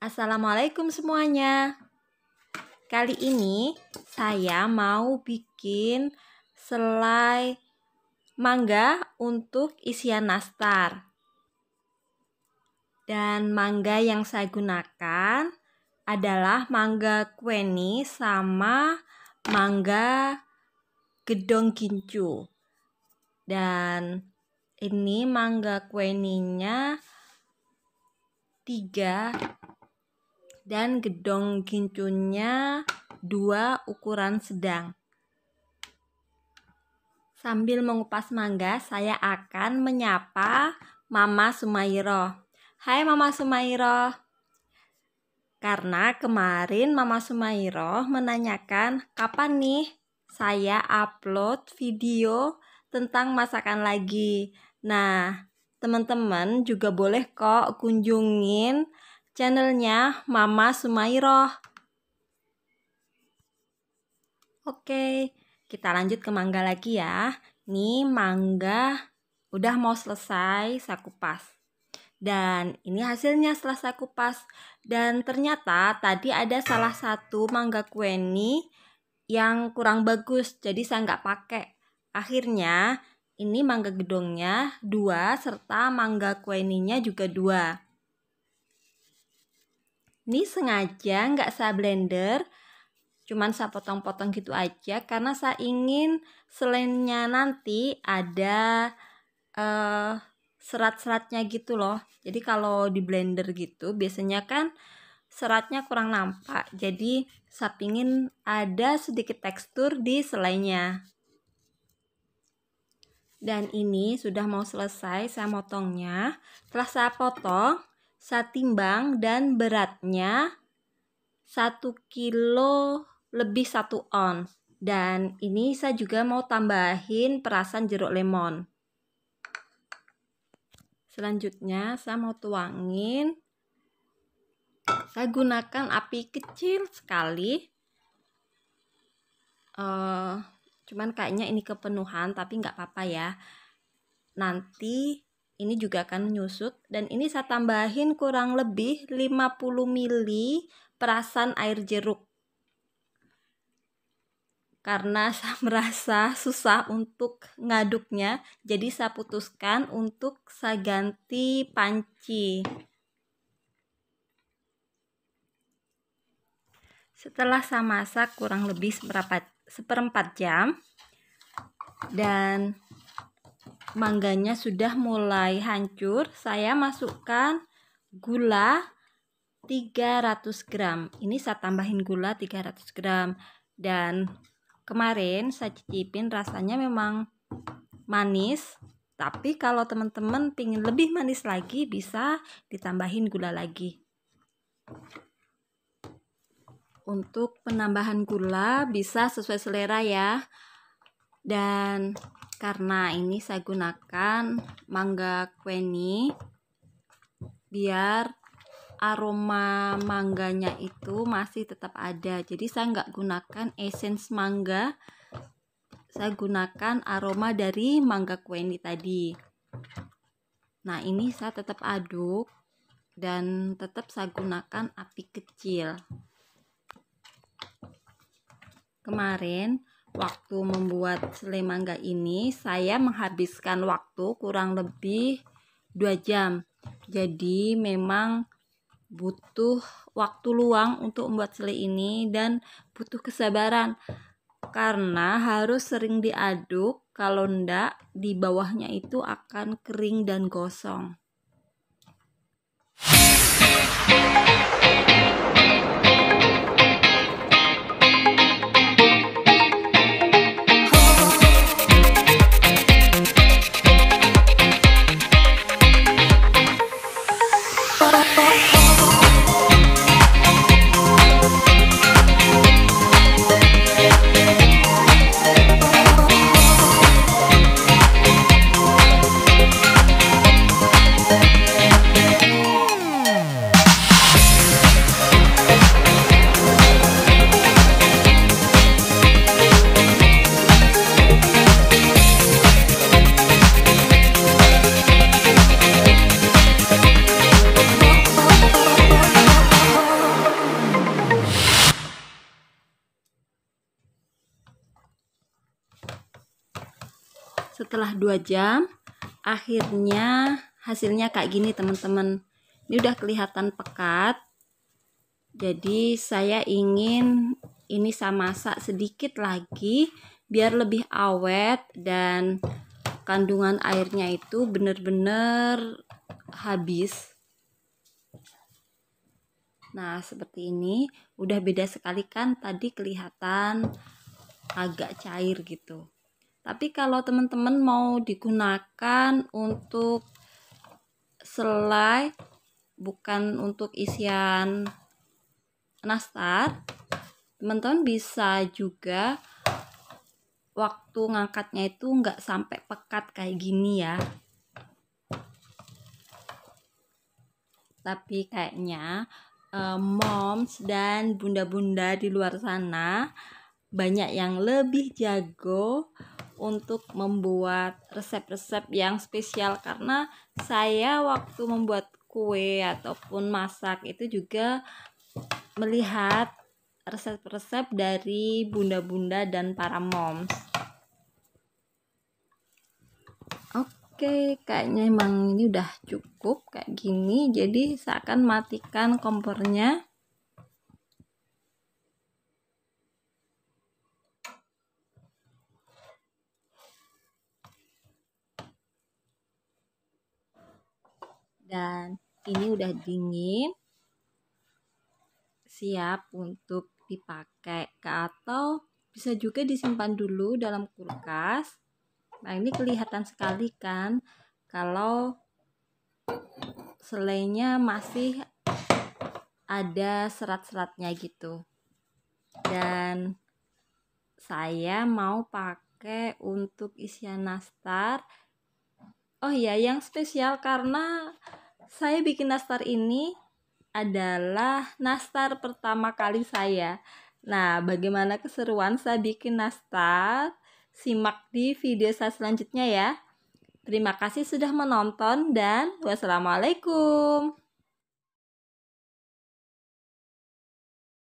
Assalamualaikum semuanya. Kali ini saya mau bikin selai mangga untuk isian nastar. Dan mangga yang saya gunakan adalah mangga kweni sama mangga gedong gincu. Dan ini mangga kueninya tiga dan gedong gincunya dua ukuran sedang. Sambil mengupas mangga, saya akan menyapa Mama Sumairo. Hai Mama Sumairo. Karena kemarin Mama Sumairo menanyakan kapan nih saya upload video tentang masakan lagi. Nah, teman-teman juga boleh kok kunjungin channelnya Mama Sumairoh. Oke, kita lanjut ke mangga lagi ya. Ini mangga udah mau selesai saya kupas. Dan ini hasilnya setelah saya kupas. Dan ternyata tadi ada salah satu mangga kueni yang kurang bagus. Jadi saya nggak pakai. Akhirnya ini mangga gedongnya dua serta mangga kueninya juga dua. Ini sengaja nggak saya blender, cuman saya potong-potong gitu aja karena saya ingin selainnya nanti ada uh, serat-seratnya gitu loh. Jadi kalau di blender gitu biasanya kan seratnya kurang nampak. Jadi saya pingin ada sedikit tekstur di selainya. Dan ini sudah mau selesai saya motongnya. Setelah saya potong, satimbang dan beratnya 1 kilo lebih 1 ons. Dan ini saya juga mau tambahin perasan jeruk lemon. Selanjutnya saya mau tuangin. Saya gunakan api kecil sekali. Uh, cuman kayaknya ini kepenuhan tapi nggak apa-apa ya. Nanti ini juga akan menyusut dan ini saya tambahin kurang lebih 50 ml perasan air jeruk karena saya merasa susah untuk ngaduknya jadi saya putuskan untuk saya ganti panci setelah saya masak kurang lebih seperempat, jam dan mangganya sudah mulai hancur, saya masukkan gula 300 gram. Ini saya tambahin gula 300 gram. Dan kemarin saya cicipin rasanya memang manis. Tapi kalau teman-teman ingin lebih manis lagi bisa ditambahin gula lagi. Untuk penambahan gula bisa sesuai selera ya. Dan karena ini saya gunakan mangga kweni biar aroma mangganya itu masih tetap ada jadi saya nggak gunakan essence mangga saya gunakan aroma dari mangga kweni tadi nah ini saya tetap aduk dan tetap saya gunakan api kecil kemarin waktu membuat selai mangga ini saya menghabiskan waktu kurang lebih 2 jam jadi memang butuh waktu luang untuk membuat selai ini dan butuh kesabaran karena harus sering diaduk kalau ndak di bawahnya itu akan kering dan gosong Thank you. setelah 2 jam akhirnya hasilnya kayak gini teman-teman ini udah kelihatan pekat jadi saya ingin ini saya masak sedikit lagi biar lebih awet dan kandungan airnya itu benar-benar habis nah seperti ini udah beda sekali kan tadi kelihatan agak cair gitu tapi kalau teman-teman mau digunakan untuk selai bukan untuk isian nastar teman-teman bisa juga waktu ngangkatnya itu nggak sampai pekat kayak gini ya tapi kayaknya eh, moms dan bunda-bunda di luar sana banyak yang lebih jago untuk membuat resep-resep yang spesial karena saya waktu membuat kue ataupun masak itu juga melihat resep-resep dari bunda-bunda dan para moms. Oke, kayaknya emang ini udah cukup kayak gini. Jadi, saya akan matikan kompornya. dan ini udah dingin siap untuk dipakai atau bisa juga disimpan dulu dalam kulkas nah ini kelihatan sekali kan kalau selainya masih ada serat-seratnya gitu dan saya mau pakai untuk isian nastar Oh iya, yang spesial karena saya bikin nastar ini adalah nastar pertama kali saya. Nah, bagaimana keseruan saya bikin nastar? Simak di video saya selanjutnya ya. Terima kasih sudah menonton dan wassalamualaikum.